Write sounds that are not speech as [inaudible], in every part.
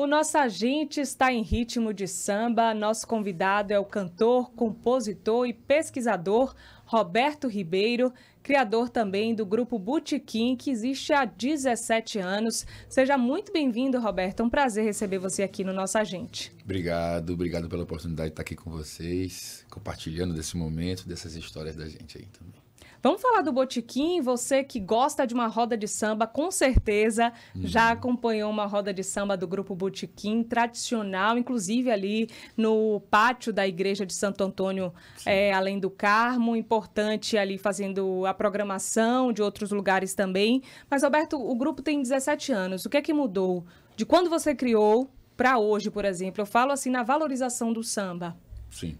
O nosso agente está em ritmo de samba. Nosso convidado é o cantor, compositor e pesquisador Roberto Ribeiro, criador também do grupo Butiquim, que existe há 17 anos. Seja muito bem-vindo, Roberto. É um prazer receber você aqui no nosso agente. Obrigado, obrigado pela oportunidade de estar aqui com vocês, compartilhando desse momento, dessas histórias da gente aí também. Vamos falar do Botiquim. Você que gosta de uma roda de samba, com certeza já uhum. acompanhou uma roda de samba do grupo Botiquim, tradicional, inclusive ali no pátio da Igreja de Santo Antônio, é, além do Carmo. Importante ali fazendo a programação de outros lugares também. Mas, Alberto, o grupo tem 17 anos. O que é que mudou de quando você criou para hoje, por exemplo? Eu falo assim na valorização do samba. Sim.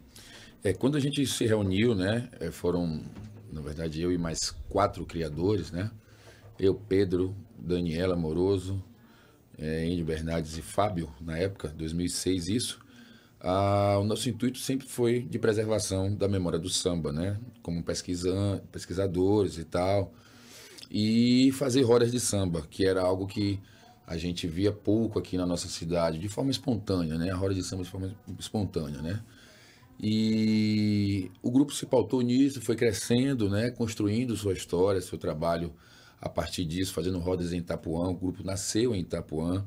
É, quando a gente se reuniu, né, eh, foram na verdade eu e mais quatro criadores, né? Eu, Pedro, Daniela Moroso, é, Bernardes e Fábio, na época, 2006 isso. Ah, o nosso intuito sempre foi de preservação da memória do samba, né? Como pesquisadores e tal. E fazer rodas de samba, que era algo que a gente via pouco aqui na nossa cidade, de forma espontânea, né? A roda de samba de forma espontânea, né? E o grupo se pautou nisso, foi crescendo, né, construindo sua história, seu trabalho a partir disso, fazendo rodas em Itapuã. O grupo nasceu em Itapuã,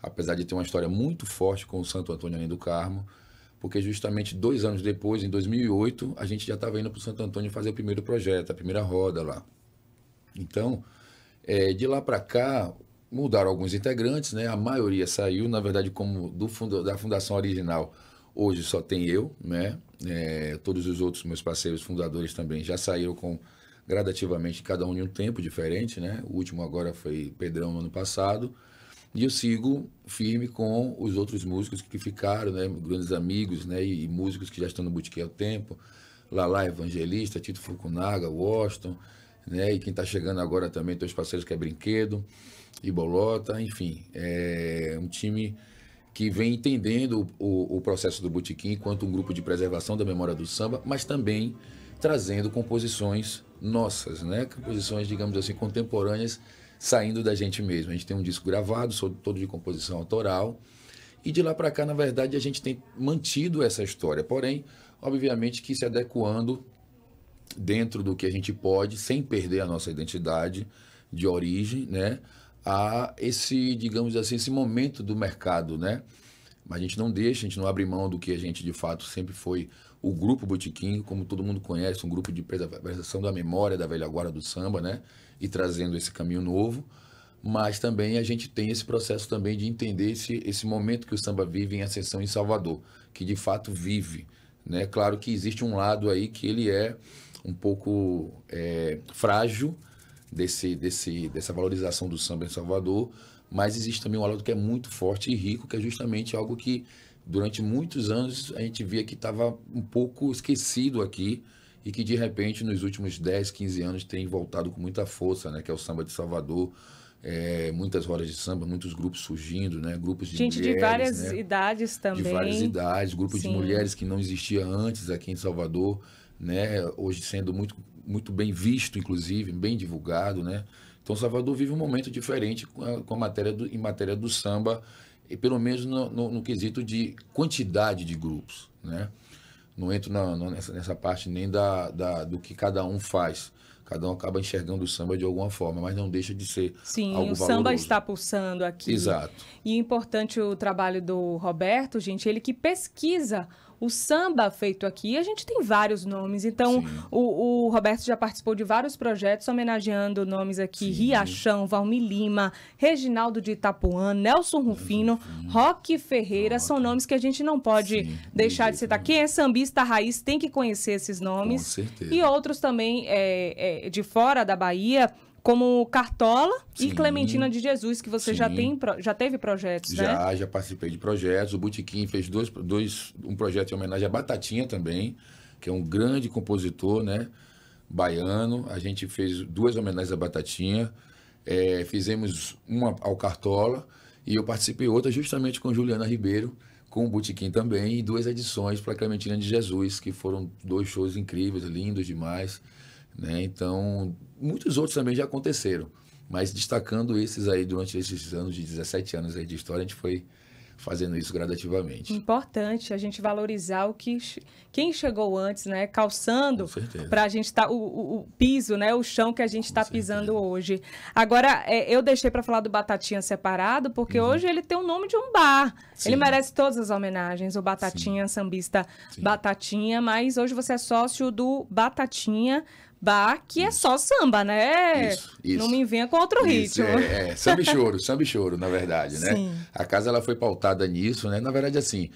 apesar de ter uma história muito forte com o Santo Antônio Além do Carmo, porque justamente dois anos depois, em 2008, a gente já estava indo para o Santo Antônio fazer o primeiro projeto, a primeira roda lá. Então, é, de lá para cá, mudaram alguns integrantes, né? a maioria saiu, na verdade, como do, da fundação original Hoje só tem eu, né? É, todos os outros meus parceiros fundadores também já saíram com gradativamente cada um em um tempo diferente, né? O último agora foi Pedrão no ano passado. E eu sigo firme com os outros músicos que ficaram, né? Grandes amigos, né? E, e músicos que já estão no Boutique há tempo. Lala Evangelista, Tito Fukunaga, Washington, né? E quem está chegando agora também, tem os parceiros que é Brinquedo e Bolota, enfim. É um time que vem entendendo o, o processo do Botequim enquanto um grupo de preservação da memória do samba, mas também trazendo composições nossas, né? Composições, digamos assim, contemporâneas, saindo da gente mesmo. A gente tem um disco gravado, todo de composição autoral, e de lá para cá, na verdade, a gente tem mantido essa história, porém, obviamente que se adequando dentro do que a gente pode, sem perder a nossa identidade de origem, né? a esse, digamos assim, esse momento do mercado, né? Mas a gente não deixa, a gente não abre mão do que a gente de fato sempre foi o grupo Botiquim, como todo mundo conhece, um grupo de preservação da memória da velha guarda do samba, né? E trazendo esse caminho novo. Mas também a gente tem esse processo também de entender esse, esse momento que o samba vive em ascensão em Salvador, que de fato vive, né? Claro que existe um lado aí que ele é um pouco é, frágil, desse, desse, dessa valorização do samba em Salvador, mas existe também um lado que é muito forte e rico, que é justamente algo que durante muitos anos a gente via que estava um pouco esquecido aqui e que de repente nos últimos 10, 15 anos tem voltado com muita força, né, que é o samba de Salvador. É, muitas rodas de samba, muitos grupos surgindo, né? Grupos de Gente mulheres, de várias né? idades também. De várias idades, grupos Sim. de mulheres que não existia antes aqui em Salvador, né? Hoje sendo muito muito bem visto, inclusive, bem divulgado, né? Então, Salvador vive um momento diferente com a, com a matéria do, em matéria do samba, e pelo menos no, no, no, quesito de quantidade de grupos, né? Não entro na, na, nessa, nessa, parte nem da, da, do que cada um faz. Cada um acaba enxergando o samba de alguma forma, mas não deixa de ser. Sim, algo o valoroso. samba está pulsando aqui. Exato. E é importante o trabalho do Roberto, gente, ele que pesquisa o samba feito aqui, a gente tem vários nomes. Então, o, o, Roberto já participou de vários projetos homenageando nomes aqui: Sim. Riachão, Valmi Lima, Reginaldo de Itapuã, Nelson Rufino, Roque Ferreira. São nomes que a gente não pode Sim. deixar de citar. Quem é sambista raiz tem que conhecer esses nomes. Com certeza. E outros também é, é, de fora da Bahia como Cartola Sim. e Clementina de Jesus, que você já, tem, já teve projetos, já, né? Já, já participei de projetos. O Botequim fez dois, dois, um projeto em homenagem a Batatinha também, que é um grande compositor, né? Baiano. A gente fez duas homenagens a Batatinha. É, fizemos uma ao Cartola e eu participei outra justamente com Juliana Ribeiro, com o Botequim também, e duas edições para Clementina de Jesus, que foram dois shows incríveis, lindos demais. Né? Então, muitos outros também já aconteceram, mas destacando esses aí durante esses anos de 17 anos aí de história, a gente foi fazendo isso gradativamente. Importante a gente valorizar o que quem chegou antes, né? Calçando para a gente estar tá, o, o, piso, né? O chão que a gente está pisando hoje. Agora é, eu deixei para falar do Batatinha separado porque uhum. hoje ele tem o nome de um bar. Sim. Ele merece todas as homenagens. O Batatinha Sim. sambista Sim. Batatinha, mas hoje você é sócio do Batatinha bar que é só samba, né? Isso, isso. Não me venha com outro isso, ritmo. É, é, [laughs] samba e choro, samba e choro, na verdade, né? Sim. A casa ela foi pautada nisso, né? Na verdade, assim,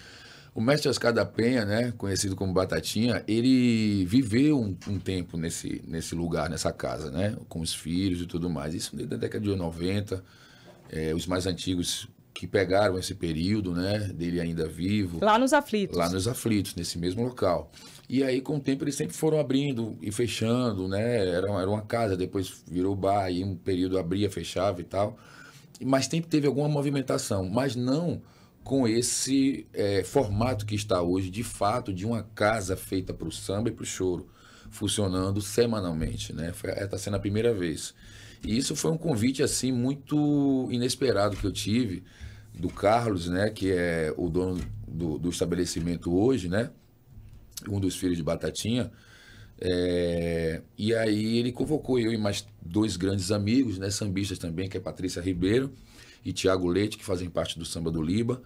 o mestre Oscar da Penha, né, conhecido como Batatinha, ele viveu um, um tempo nesse, nesse lugar, nessa casa, né? Com os filhos e tudo mais. Isso desde a década de 90. É, os mais antigos que pegaram esse período, né, dele ainda vivo. Lá nos aflitos. Lá nos aflitos, nesse mesmo local. E aí, com o tempo, eles sempre foram abrindo e fechando, né, era, era uma casa, depois virou bar, e um período abria, fechava e tal. Mas sempre teve alguma movimentação, mas não com esse é, formato que está hoje, de fato, de uma casa feita para o samba e para o choro, funcionando semanalmente, né, está sendo é a primeira vez. E isso foi um convite, assim, muito inesperado que eu tive, do Carlos, né, que é o dono do, do estabelecimento hoje, né, um dos filhos de Batatinha. É, e aí ele convocou eu e mais dois grandes amigos, né, sambistas também, que é Patrícia Ribeiro e Tiago Leite, que fazem parte do Samba do Liba,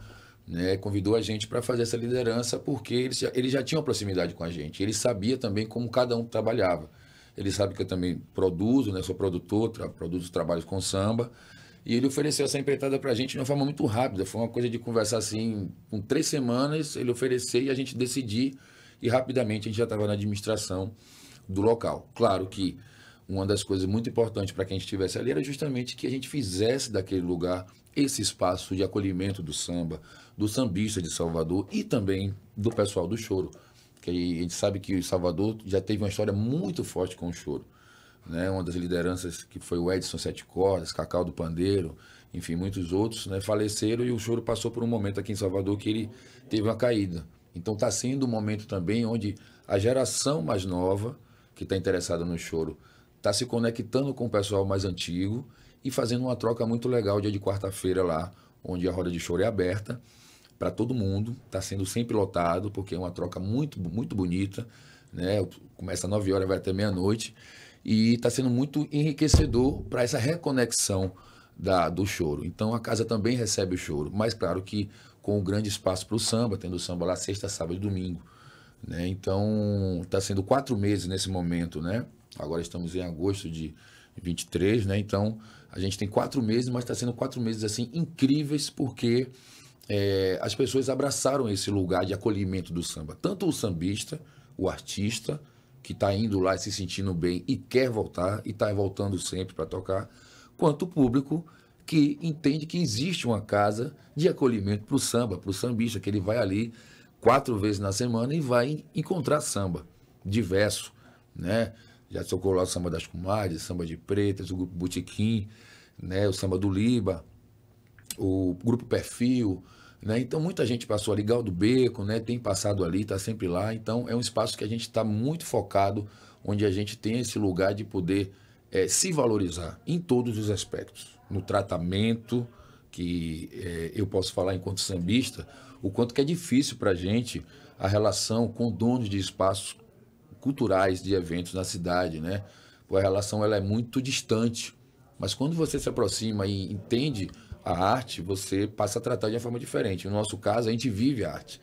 né, convidou a gente para fazer essa liderança porque eles já, tinha já proximidade com a gente, ele sabia também como cada um trabalhava. Ele sabe que eu também produzo, né, sou produtor, tra produzo trabalhos com samba, e ele ofereceu essa empreitada para a gente de uma forma muito rápida. Foi uma coisa de conversar assim, com três semanas, ele ofereceu e a gente decidir. E rapidamente a gente já estava na administração do local. Claro que uma das coisas muito importantes para quem estivesse ali era justamente que a gente fizesse daquele lugar esse espaço de acolhimento do samba, do sambista de Salvador e também do pessoal do choro. Que a gente sabe que o Salvador já teve uma história muito forte com o choro né? Uma das lideranças que foi o Edson Sete Cordas, Cacau do Pandeiro, enfim, muitos outros, né? Faleceram e o choro passou por um momento aqui em Salvador que ele teve uma caída. Então está sendo um momento também onde a geração mais nova que está interessada no choro está se conectando com o pessoal mais antigo e fazendo uma troca muito legal dia de quarta-feira lá, onde a roda de choro é aberta para todo mundo, está sendo sempre lotado, porque é uma troca muito, muito bonita, né? Começa às 9 horas, vai até meia-noite. E está sendo muito enriquecedor para essa reconexão da, do choro. Então a casa também recebe o choro, mas claro que com um grande espaço para o samba, tendo o samba lá sexta, sábado e domingo. Né? Então está sendo quatro meses nesse momento, né? Agora estamos em agosto de 23, né? Então a gente tem quatro meses, mas está sendo quatro meses assim incríveis porque é, as pessoas abraçaram esse lugar de acolhimento do samba, tanto o sambista, o artista, que está indo lá e se sentindo bem e quer voltar e está voltando sempre para tocar, quanto o público que entende que existe uma casa de acolhimento para o samba, para o sambista, que ele vai ali quatro vezes na semana e vai encontrar samba diverso, né? Já tocou lá o samba das comadres, samba de pretas, o grupo Butiquim, né? o samba do Liba, o grupo Perfil, né? Então, muita gente passou ali, Galdo Beco, né? tem passado ali, está sempre lá. Então, é um espaço que a gente está muito focado, onde a gente tem esse lugar de poder é, se valorizar em todos os aspectos. No tratamento, que é, eu posso falar enquanto sambista, o quanto que é difícil para a gente a relação com donos de espaços culturais, de eventos na cidade. Né? A relação ela é muito distante. Mas quando você se aproxima e entende a arte, você passa a tratar de uma forma diferente. No nosso caso, a gente vive a arte.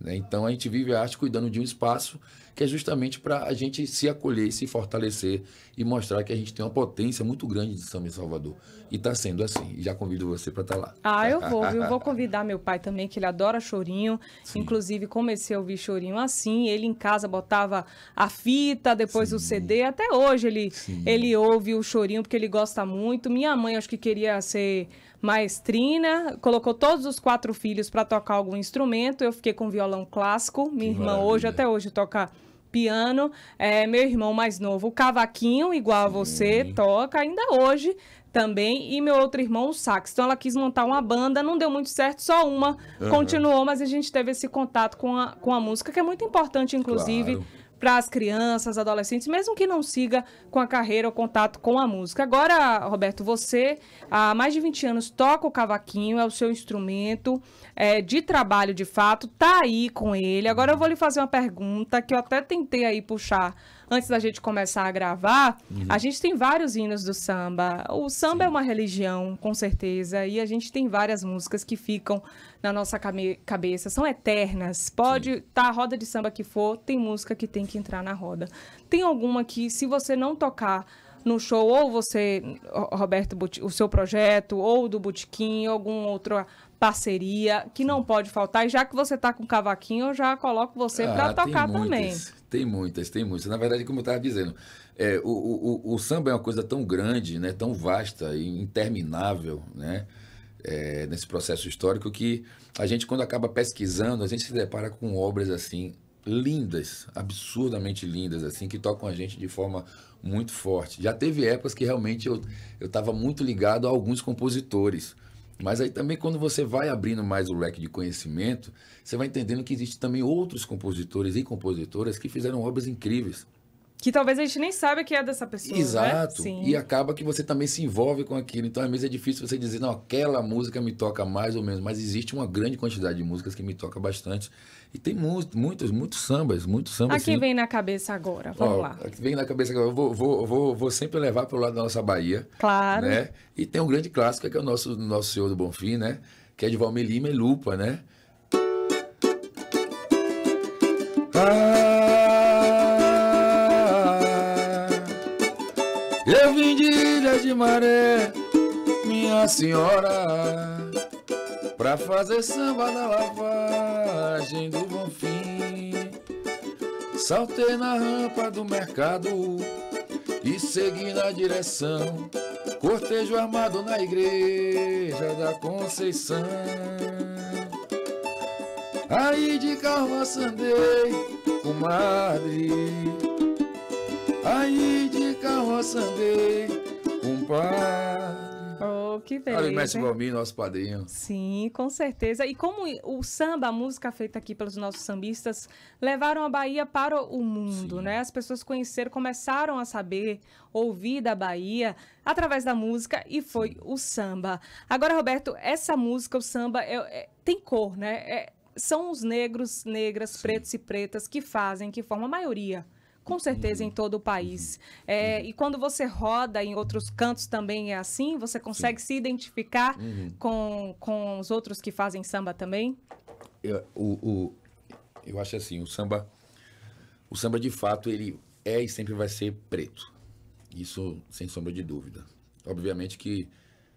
Né? Então, a gente vive a arte cuidando de um espaço que é justamente para a gente se acolher, se fortalecer e mostrar que a gente tem uma potência muito grande de São Salvador. E está sendo assim. já convido você para estar tá lá. Ah, eu vou. eu vou [laughs] convidar meu pai também, que ele adora chorinho. Sim. Inclusive, comecei a ouvir chorinho assim. Ele em casa botava a fita, depois Sim. o CD. Até hoje ele, ele ouve o chorinho porque ele gosta muito. Minha mãe, acho que queria ser maestrina, colocou todos os quatro filhos para tocar algum instrumento. Eu fiquei com violão clássico. Minha que irmã maravilha. hoje, até hoje, toca piano. É, meu irmão mais novo, o cavaquinho, igual a você, toca ainda hoje também. E meu outro irmão, o sax. Então ela quis montar uma banda, não deu muito certo, só uma uhum. continuou, mas a gente teve esse contato com a, com a música, que é muito importante, inclusive. Claro para as crianças, adolescentes, mesmo que não siga com a carreira ou contato com a música. Agora, Roberto, você há mais de 20 anos toca o cavaquinho, é o seu instrumento é, de trabalho de fato, tá aí com ele. Agora eu vou lhe fazer uma pergunta que eu até tentei aí puxar antes da gente começar a gravar, uhum. a gente tem vários hinos do samba. O samba é Sim. é uma religião, com certeza, e a gente tem várias músicas que ficam na nossa cabeça, são eternas. Pode estar tá a roda de samba que for, tem música que tem que entrar na roda. Tem alguma que, se você não tocar no show, ou você, Roberto, o seu projeto, ou do Botequim, algum outro parceria que não pode faltar. E já que você está com cavaquinho, eu já coloco você ah, para tocar muitas, também. Tem muitas, tem muitas. Na verdade, como eu estava dizendo, é, o, o, o, samba é uma coisa tão grande, né, tão vasta e interminável, né? É, nesse processo histórico que a gente quando acaba pesquisando a gente se depara com obras assim lindas, absurdamente lindas, assim, que tocam a gente de forma muito forte. Já teve épocas que realmente eu estava muito ligado a alguns compositores. Mas aí também quando você vai abrindo mais o leque de conhecimento, você vai entendendo que existe também outros compositores e compositoras que fizeram obras incríveis. Que talvez a gente nem saiba que é dessa pessoa. Né? Exato. Né? E acaba que você também se envolve com aquilo. Então, às vezes é difícil você dizer, não, aquela música me toca mais ou menos. Mas existe uma grande quantidade de músicas que me toca bastante. E tem muitos, muitos, muitos sambas, muitos sambas. Aqui assim. vem na cabeça agora, vamos Ó, lá. Vem na cabeça agora. Eu vou, vou, vou, vou sempre levar para o lado da nossa Bahia. Claro. Né? E tem um grande clássico que é o nosso, nosso Senhor do Bonfim, né? Que é de Valmir Lima e Lupa, né? Ah! Eu vim de Ilha de Maré, minha senhora, pra fazer samba na lavagem do Bonfim. Saltei na rampa do mercado e segui na direção. Cortejo armado na igreja da Conceição. Aí de carro acendei, comadre aí de carroça andei, compadre. Oh, que beleza. Olha o Mestre Valmir, nosso padrinho. Sim, com certeza. E como o samba, a música feita aqui pelos nossos sambistas, levaram a Bahia para o mundo, Sim. né? As pessoas conheceram, começaram a saber, ouvir da Bahia através da música e foi Sim. o samba. Agora, Roberto, essa música, o samba, é, é, tem cor, né? É, são os negros, negras, Sim. pretos e pretas que fazem, que formam a maioria com certeza em uhum. todo o país. Uhum. É, uhum. e quando você roda em outros cantos também é assim? Você consegue Sim. se identificar uhum. com, com os outros que fazem samba também? Eu, o, o, eu acho assim, o samba, o samba de fato ele é e sempre vai ser preto. Isso sem sombra de dúvida. Obviamente que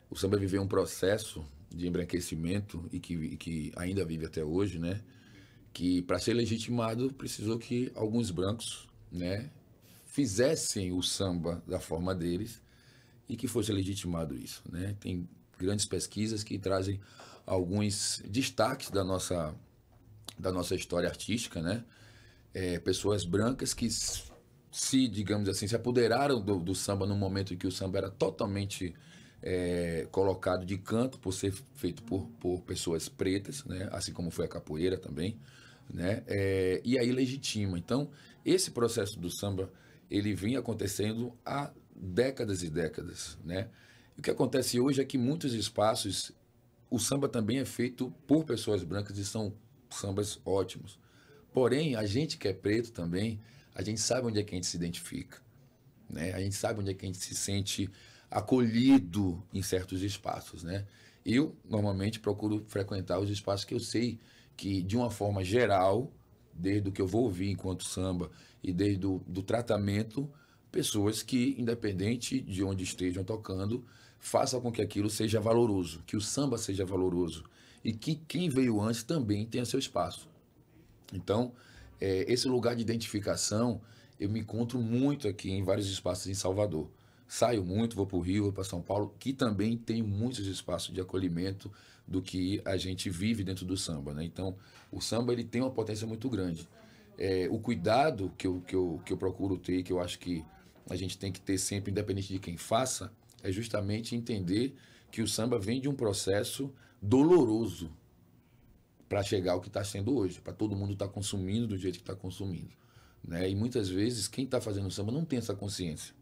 o samba viveu um processo de embranquecimento e que, e que ainda vive até hoje, né? Que para ser legitimado precisou que alguns brancos né, fizessem o samba da forma deles e que fosse legitimado isso. Né? Tem grandes pesquisas que trazem alguns destaques da nossa, da nossa história artística, né? É, pessoas brancas que se, digamos assim, se apoderaram do, do, samba no momento em que o samba era totalmente é, colocado de canto por ser feito por, por pessoas pretas, né? assim como foi a capoeira também né? É, e aí legitima. Então, esse processo do samba, ele vem acontecendo há décadas e décadas, né? E o que acontece hoje é que muitos espaços, o samba também é feito por pessoas brancas e são sambas ótimos. Porém, a gente que é preto também, a gente sabe onde é que a gente se identifica, né? A gente sabe onde é que a gente se sente acolhido em certos espaços, né? Eu normalmente procuro frequentar os espaços que eu sei que, de uma forma geral, desde o que eu vou ouvir enquanto samba e desde o do tratamento, pessoas que, independente de onde estejam tocando, façam com que aquilo seja valoroso, que o samba seja valoroso e que quem veio antes também tenha seu espaço. Então, é, esse lugar de identificação eu me encontro muito aqui em vários espaços em Salvador. Saio muito, vou para o Rio, vou para São Paulo, que também tem muitos espaços de acolhimento, do que a gente vive dentro do samba, né? Então, o samba ele tem uma potência muito grande. É, o cuidado que eu, que, eu, que eu procuro ter, que eu acho que a gente tem que ter sempre, independente de quem faça, é justamente entender que o samba vem de um processo doloroso para chegar ao que está sendo hoje, para todo mundo estar tá consumindo do jeito que está consumindo. Né? E muitas vezes quem está fazendo samba não tem essa consciência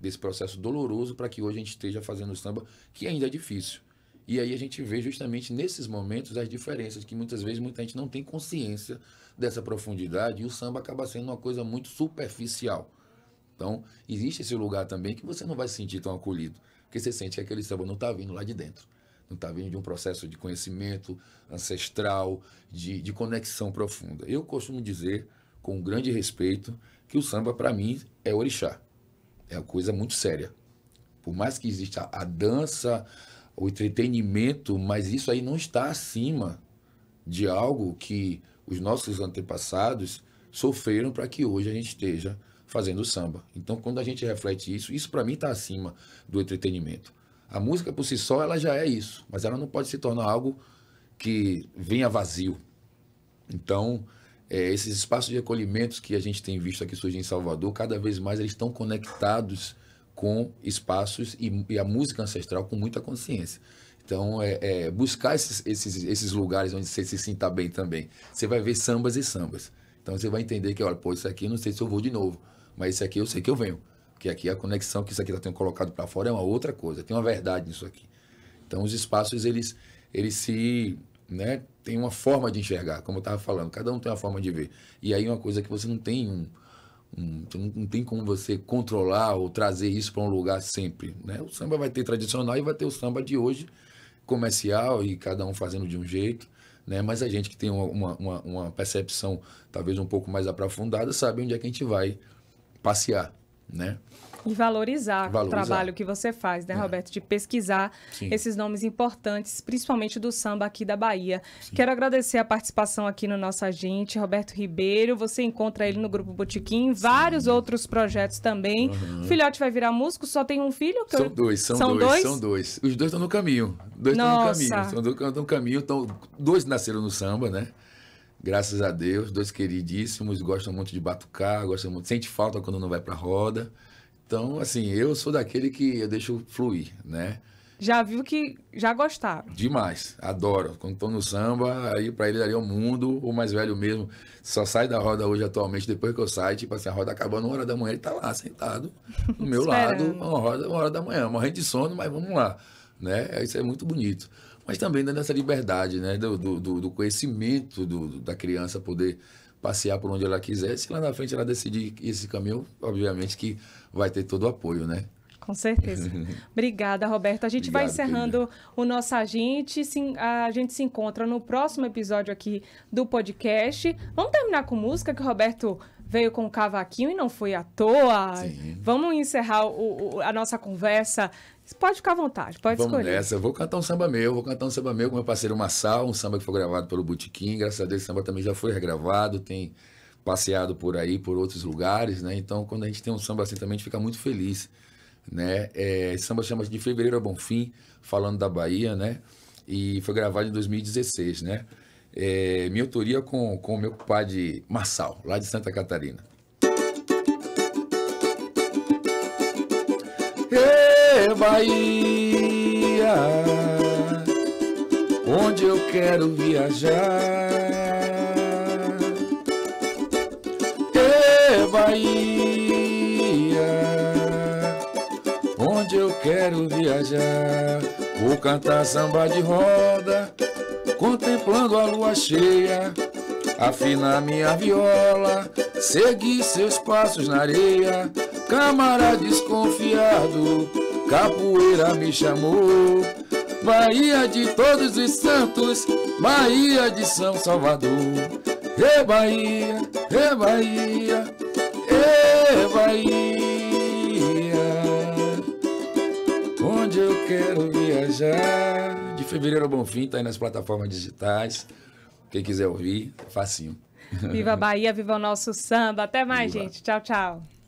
desse processo doloroso para que hoje a gente esteja fazendo samba, que ainda é difícil. E aí a gente vê justamente nesses momentos as diferenças, que muitas vezes muita gente não tem consciência dessa profundidade e o samba acaba sendo uma coisa muito superficial. Então, existe esse lugar também que você não vai se sentir tão acolhido, porque você sente que aquele samba não está vindo lá de dentro. Não está vindo de um processo de conhecimento ancestral, de, de conexão profunda. Eu costumo dizer, com grande respeito, que o samba, para mim, é orixá. É uma coisa muito séria. Por mais que exista a dança, o entretenimento, mas isso aí não está acima de algo que os nossos antepassados sofreram para que hoje a gente esteja fazendo samba. Então, quando a gente reflete isso, isso para mim está acima do entretenimento. A música por si só ela já é isso, mas ela não pode se tornar algo que venha vazio. Então, é, esses espaços de acolhimento que a gente tem visto aqui surgir em Salvador, cada vez mais eles estão conectados com espaços e, e a música ancestral com muita consciência. Então, é, é buscar esses, esses, esses, lugares onde você se sinta bem também. Você vai ver sambas e sambas. Então, você vai entender que, olha, pô, isso aqui não sei se eu vou de novo, mas isso aqui eu sei que eu venho. Porque aqui a conexão que isso aqui está tendo colocado para fora é uma outra coisa. Tem uma verdade nisso aqui. Então, os espaços, eles, eles se... Né, tem uma forma de enxergar, como eu estava falando. Cada um tem uma forma de ver. E aí, uma coisa que você não tem um então, não tem como você controlar ou trazer isso para um lugar sempre. Né? O samba vai ter tradicional e vai ter o samba de hoje, comercial e cada um fazendo de um jeito. Né? Mas a gente que tem uma, uma, uma percepção talvez um pouco mais aprofundada sabe onde é que a gente vai passear. Né? E valorizar, valorizar, o trabalho que você faz, né, é. Roberto? De pesquisar Sim. esses nomes importantes, principalmente do samba aqui da Bahia. Sim. Quero agradecer a participação aqui no nosso agente, Roberto Ribeiro. Você encontra ele no Grupo Botiquim, vários Sim. outros projetos também. Uhum. O filhote vai virar músico, só tem um filho? são eu... dois, são, são dois, dois, são dois. Os dois estão no caminho. Dois estão no caminho. Estão no caminho. Dois nasceram no samba, né? Graças a Deus, dois queridíssimos, gostam muito de batucar, gostam muito. Sente falta quando não vai pra roda. Então, assim, eu sou daquele que eu deixo fluir, né? Já viu que já gostaram. Demais, adoro. Quando estou no samba, aí para ele daria é o mundo, o mais velho mesmo, só sai da roda hoje atualmente, depois que eu saio, tipo assim, a roda acabando uma hora da manhã, ele tá lá sentado do meu [laughs] lado, uma, roda, uma hora da manhã, morrendo de sono, mas vamos lá, né? Isso é muito bonito. Mas também dando essa liberdade, né, do, do, do conhecimento do, da criança poder passear por onde ela quiser. Se lá na frente ela decidir esse caminho, obviamente que vai ter todo o apoio, né? Com certeza. [laughs] Obrigada, Roberto. A gente Obrigado, vai encerrando o nosso agente. Sim, a gente se encontra no próximo episódio aqui do podcast. Vamos terminar com música, que o Roberto veio com o cavaquinho e não foi à toa. Sim. Vamos encerrar o, o, a nossa conversa você pode ficar à vontade, pode Vamos escolher. Nessa. Eu vou cantar um samba meu, vou cantar um samba meu com meu parceiro Massal, um samba que foi gravado pelo Butiquim. Graças a Deus, esse samba também já foi regravado, tem passeado por aí, por outros lugares, né? Então, quando a gente tem um samba assim também, a gente fica muito feliz, né? É, esse samba chama de Fevereiro a Bonfim, falando da Bahia, né? E foi gravado em 2016, né? É, minha autoria com, com o meu de Massal, lá de Santa Catarina. Bahia, onde eu quero viajar. É Bahia, onde eu quero viajar. Vou cantar samba de roda, contemplando a lua cheia. Afinar minha viola, seguir seus passos na areia. Camarada desconfiado, capoeira me chamou. Bahia de todos os santos, Bahia de São Salvador. Ê Bahia, ê Bahia, ê Bahia, onde eu quero viajar. De fevereiro ao bom fim, tá aí nas plataformas digitais. Quem quiser ouvir, facinho. Viva a Bahia, viva o nosso samba. Até mais, viva. gente. Tchau, tchau.